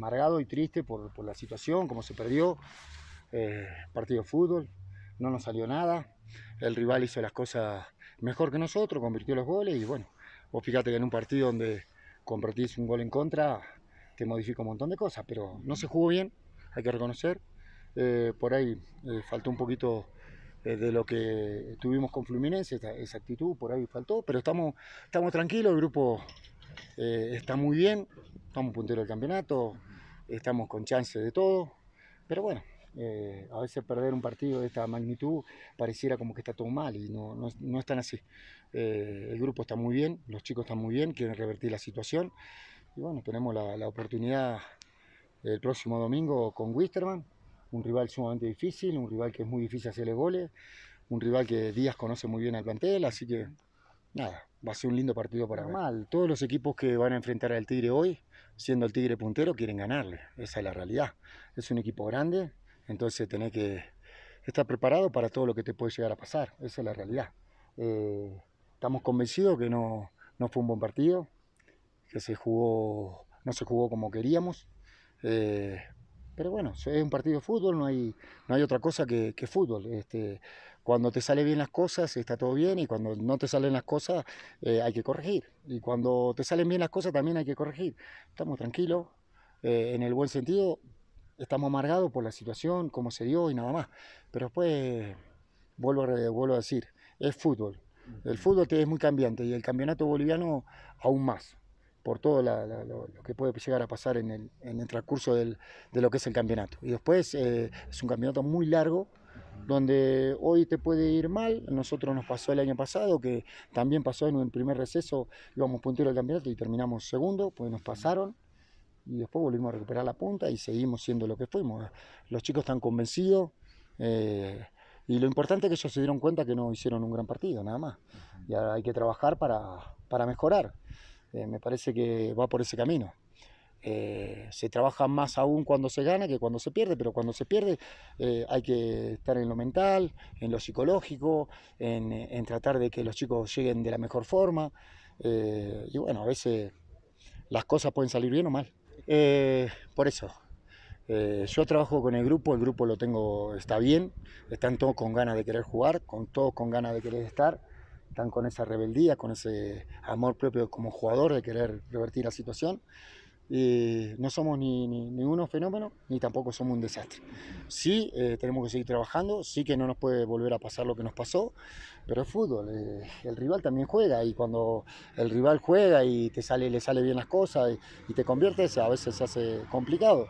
amargado y triste por, por la situación, como se perdió eh, partido de fútbol, no nos salió nada, el rival hizo las cosas mejor que nosotros, convirtió los goles y bueno, vos fíjate que en un partido donde convertís un gol en contra, te modifica un montón de cosas, pero no se jugó bien, hay que reconocer, eh, por ahí eh, faltó un poquito eh, de lo que tuvimos con Fluminense, esa, actitud por ahí faltó, pero estamos, estamos tranquilos, el grupo está muy bien, estamos punteros del campeonato, estamos con chances de todo, pero bueno, eh, a veces perder un partido de esta magnitud pareciera como que está todo mal y no, no, no es tan así. Eh, el grupo está muy bien, los chicos están muy bien, quieren revertir la situación y bueno, tenemos la, la oportunidad el próximo domingo con Wisterman, un rival sumamente difícil, un rival que es muy difícil hacerle goles, un rival que Díaz conoce muy bien al plantel, así que nada, va a ser un lindo partido para mal, Todos los equipos que van a enfrentar al Tigre hoy siendo el Tigre puntero, quieren ganarle. Esa es la realidad. Es un equipo grande, entonces tenés que estar preparado para todo lo que te puede llegar a pasar. Esa es la realidad. Eh, estamos convencidos que no, fue un buen partido, que se jugó, no se jugó como queríamos. Eh, pero bueno, es un partido de fútbol, no hay, no hay otra cosa que, fútbol. Este, cuando te salen bien las cosas, está todo bien, y cuando no te salen las cosas, eh, hay que corregir. Y cuando te salen bien las cosas, también hay que corregir. Estamos tranquilos, eh, en el buen sentido, estamos amargados por la situación, cómo se dio y nada más. Pero después, vuelvo a, a decir, es fútbol. El fútbol es muy cambiante y el campeonato boliviano aún más por todo lo, que puede llegar a pasar en el, transcurso de lo que es el campeonato. Y después eh, es un campeonato muy largo, donde hoy te puede ir mal. Nosotros nos pasó el año pasado, que también pasó en el primer receso, íbamos puntero del campeonato y terminamos segundo, pues nos pasaron. Y después volvimos a recuperar la punta y seguimos siendo lo que fuimos. Los chicos están convencidos. Eh, y lo importante es que ellos se dieron cuenta que no hicieron un gran partido, nada más. Y hay que trabajar para, mejorar. Eh, me parece que va por ese camino. Eh, se trabaja más aún cuando se gana que cuando se pierde, pero cuando se pierde eh, hay que estar en lo mental, en lo psicológico, eh, en, tratar de que los chicos lleguen de la mejor forma. y bueno, a veces las cosas pueden salir bien o mal. por eso, yo trabajo con el grupo, el grupo lo tengo, está bien, están todos con ganas de querer jugar, con todos con ganas de querer estar están con esa rebeldía, con ese amor propio como jugador de querer revertir la situación. Eh, no somos ni, ni, ni unos fenómenos ni tampoco somos un desastre. Sí, eh, tenemos que seguir trabajando, sí que no nos puede volver a pasar lo que nos pasó, pero el fútbol, eh, el rival también juega y cuando el rival juega y te sale, le sale bien las cosas y, y te conviertes, a veces se hace complicado.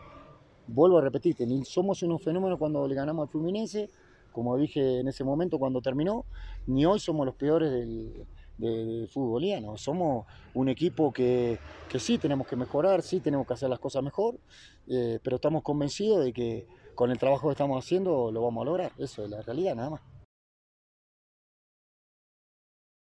Vuelvo a repetirte, ni somos unos fenómenos cuando le ganamos al Fluminense, como dije en ese momento cuando terminó, ni hoy somos los peores del de, futbolía, futboliano. Somos un equipo que, sí tenemos que mejorar, sí tenemos que hacer las cosas mejor, eh, pero estamos convencidos de que con el trabajo que estamos haciendo lo vamos a lograr. Eso es la realidad, nada más.